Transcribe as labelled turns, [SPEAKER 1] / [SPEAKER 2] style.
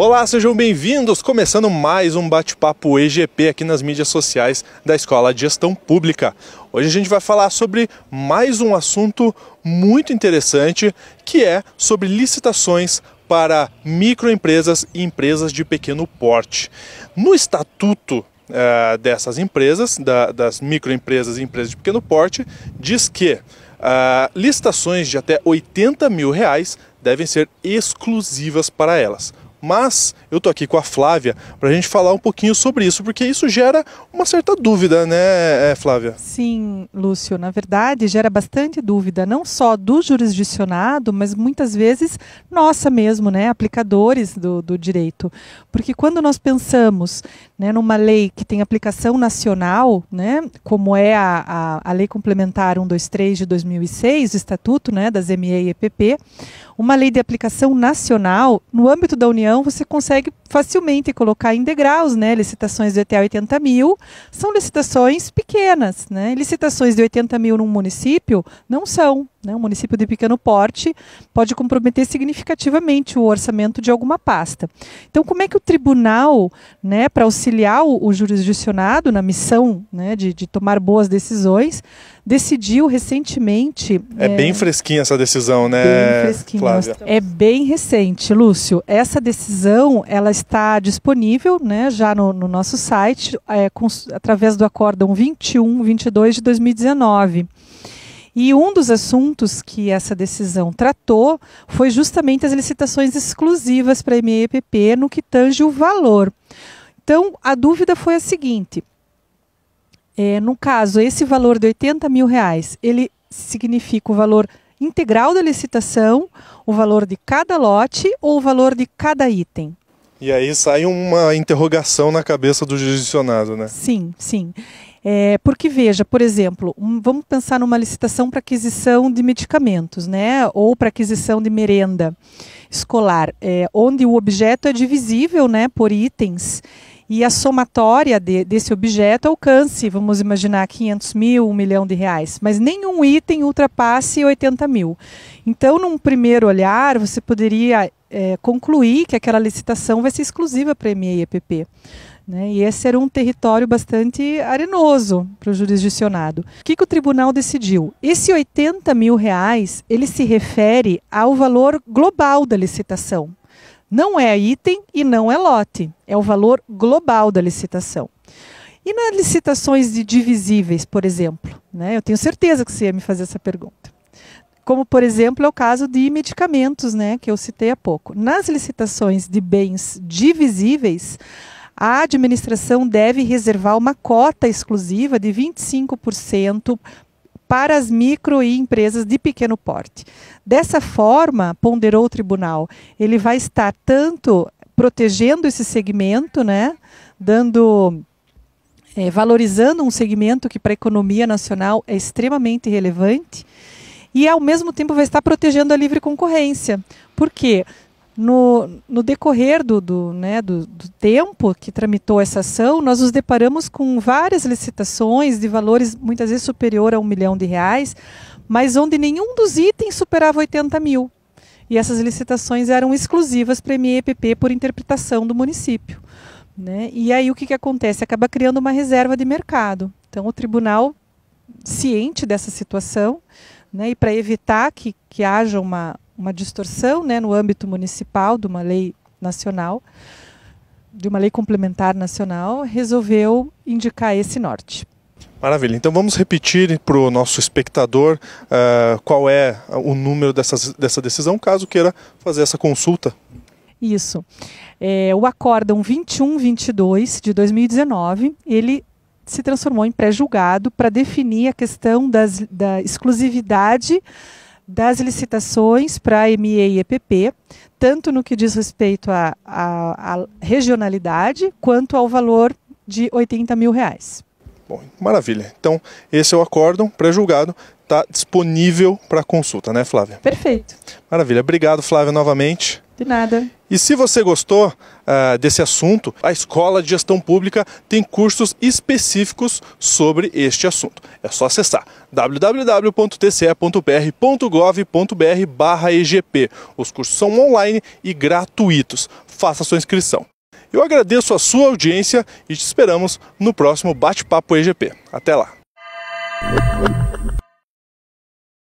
[SPEAKER 1] Olá, sejam bem-vindos! Começando mais um bate-papo EGP aqui nas mídias sociais da Escola de Gestão Pública. Hoje a gente vai falar sobre mais um assunto muito interessante que é sobre licitações para microempresas e empresas de pequeno porte. No estatuto uh, dessas empresas, da, das microempresas e empresas de pequeno porte, diz que uh, licitações de até 80 mil reais devem ser exclusivas para elas. Mas eu tô aqui com a Flávia para a gente falar um pouquinho sobre isso, porque isso gera uma certa dúvida, né, é, Flávia?
[SPEAKER 2] Sim, Lúcio. Na verdade, gera bastante dúvida, não só do jurisdicionado, mas muitas vezes nossa mesmo, né, aplicadores do, do direito. Porque quando nós pensamos né, numa lei que tem aplicação nacional, né, como é a, a, a Lei Complementar 123 de 2006, o Estatuto né, das MEI e EPP, uma lei de aplicação nacional, no âmbito da União reunião, você consegue facilmente colocar em degraus, né? Licitações de até 80 mil são licitações pequenas, né? Licitações de 80 mil num município não são, né? Um município de pequeno porte pode comprometer significativamente o orçamento de alguma pasta. Então, como é que o tribunal, né, para auxiliar o, jurisdicionado na missão, né, de, de tomar boas decisões, decidiu recentemente. É, é, bem
[SPEAKER 1] fresquinha essa decisão, né? Bem fresquinha.
[SPEAKER 2] É bem recente, Lúcio. Essa decisão, ela está disponível né, já no, no nosso site, é, com, através do acórdão 21-22 de 2019. E um dos assuntos que essa decisão tratou foi justamente as licitações exclusivas para a MEPP no que tange o valor. Então, a dúvida foi a seguinte: é, no caso, esse valor de 80 mil reais, ele significa o valor integral da licitação, o valor de cada lote ou o valor de cada item?
[SPEAKER 1] E aí sai uma interrogação na cabeça do jurisdicionado, né?
[SPEAKER 2] Sim, sim. É, porque veja, por exemplo, um, vamos pensar numa licitação para aquisição de medicamentos, né? Ou para aquisição de merenda escolar, é, onde o objeto é divisível, né? Por itens e a somatória de, desse objeto alcance, vamos imaginar, 500 mil, 1 milhão de reais, mas nenhum item ultrapasse 80 mil. Então, num primeiro olhar, você poderia é, concluir que aquela licitação vai ser exclusiva para ME e EPP. Né? E esse era um território bastante arenoso para o jurisdicionado. O que, que o tribunal decidiu? Esse 80 mil reais, ele se refere ao valor global da licitação. Não é item e não é lote, é o valor global da licitação. E nas licitações de divisíveis, por exemplo, né? eu tenho certeza que você ia me fazer essa pergunta como por exemplo é o caso de medicamentos, né, que eu citei há pouco. Nas licitações de bens divisíveis, a administração deve reservar uma cota exclusiva de 25% para as micro e empresas de pequeno porte. Dessa forma, ponderou o tribunal, ele vai estar tanto protegendo esse segmento, né, dando é, valorizando um segmento que para a economia nacional é extremamente relevante e ao mesmo tempo vai estar protegendo a livre concorrência. Por quê? No, no decorrer do, do, né, do, do tempo que tramitou essa ação, nós nos deparamos com várias licitações de valores muitas vezes superior a um milhão de reais, mas onde nenhum dos itens superava 80 mil. E essas licitações eram exclusivas para a MEPP por interpretação do município. Né? E aí o que, que acontece? Acaba criando uma reserva de mercado. Então o tribunal, ciente dessa situação, né, e para evitar que, que haja uma, uma distorção né, no âmbito municipal de uma lei nacional, de uma lei complementar nacional, resolveu indicar esse norte.
[SPEAKER 1] Maravilha. Então vamos repetir para o nosso espectador uh, qual é o número dessas, dessa decisão, caso queira fazer essa consulta.
[SPEAKER 2] Isso. É, o Acórdão 2122 de 2019, ele se transformou em pré-julgado para definir a questão das, da exclusividade das licitações para ME e EPP, tanto no que diz respeito à, regionalidade quanto ao valor de 80 mil reais.
[SPEAKER 1] Bom, maravilha. Então, esse é o acórdão pré-julgado, está disponível para consulta, né, Flávia? Perfeito. Maravilha. Obrigado, Flávia, novamente. De nada. E se você gostou uh, desse assunto, a Escola de Gestão Pública tem cursos específicos sobre este assunto. É só acessar www.tce.pr.gov.br barra EGP. Os cursos são online e gratuitos. Faça sua inscrição. Eu agradeço a sua audiência e te esperamos no próximo Bate-Papo EGP. Até lá!